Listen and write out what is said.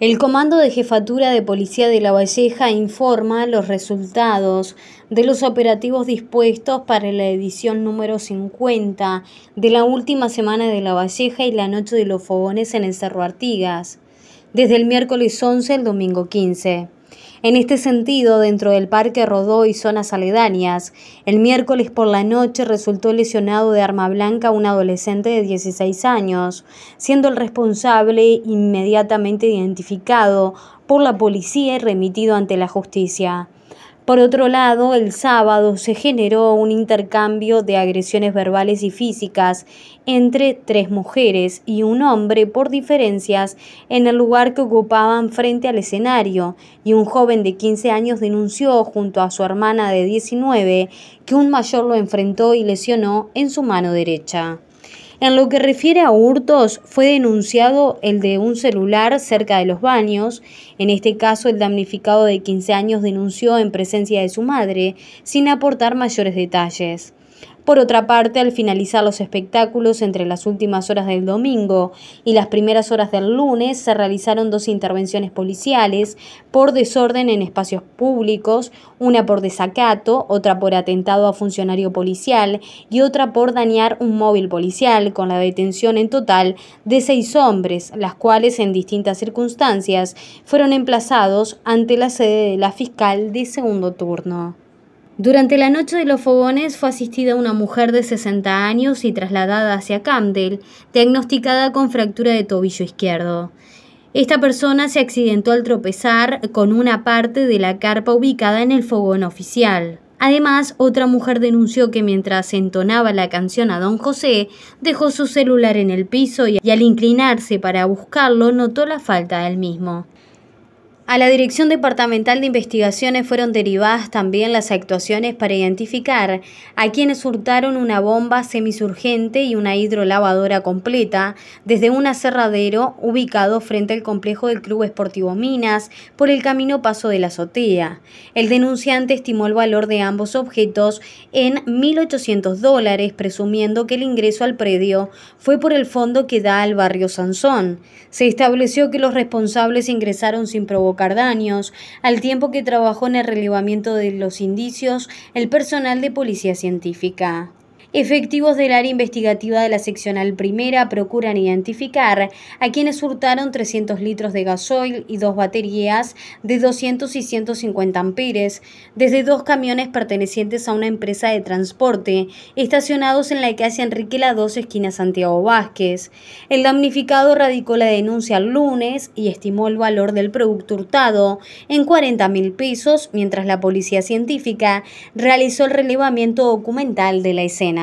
El Comando de Jefatura de Policía de La Valleja informa los resultados de los operativos dispuestos para la edición número 50 de la última semana de La Valleja y la Noche de los Fogones en el Cerro Artigas, desde el miércoles 11 al domingo 15. En este sentido, dentro del Parque Rodó y zonas aledañas, el miércoles por la noche resultó lesionado de arma blanca un adolescente de 16 años, siendo el responsable inmediatamente identificado por la policía y remitido ante la justicia. Por otro lado, el sábado se generó un intercambio de agresiones verbales y físicas entre tres mujeres y un hombre por diferencias en el lugar que ocupaban frente al escenario y un joven de 15 años denunció junto a su hermana de 19 que un mayor lo enfrentó y lesionó en su mano derecha. En lo que refiere a hurtos, fue denunciado el de un celular cerca de los baños. En este caso, el damnificado de 15 años denunció en presencia de su madre, sin aportar mayores detalles. Por otra parte, al finalizar los espectáculos entre las últimas horas del domingo y las primeras horas del lunes, se realizaron dos intervenciones policiales por desorden en espacios públicos, una por desacato, otra por atentado a funcionario policial y otra por dañar un móvil policial, con la detención en total de seis hombres, las cuales en distintas circunstancias fueron emplazados ante la sede de la fiscal de segundo turno. Durante la noche de los fogones fue asistida una mujer de 60 años y trasladada hacia Camden, diagnosticada con fractura de tobillo izquierdo. Esta persona se accidentó al tropezar con una parte de la carpa ubicada en el fogón oficial. Además, otra mujer denunció que mientras entonaba la canción a don José, dejó su celular en el piso y al inclinarse para buscarlo notó la falta del mismo. A la Dirección Departamental de Investigaciones fueron derivadas también las actuaciones para identificar a quienes hurtaron una bomba semisurgente y una hidrolavadora completa desde un aserradero ubicado frente al complejo del Club Esportivo Minas por el camino Paso de la Azotea. El denunciante estimó el valor de ambos objetos en 1.800 dólares, presumiendo que el ingreso al predio fue por el fondo que da al barrio Sansón. Se estableció que los responsables ingresaron sin provocar cardaños, al tiempo que trabajó en el relevamiento de los indicios el personal de policía científica. Efectivos del área investigativa de la seccional primera procuran identificar a quienes hurtaron 300 litros de gasoil y dos baterías de 200 y 150 amperes desde dos camiones pertenecientes a una empresa de transporte estacionados en la calle Enrique La 2, esquina Santiago Vázquez. El damnificado radicó la denuncia el lunes y estimó el valor del producto hurtado en 40 mil pesos, mientras la policía científica realizó el relevamiento documental de la escena.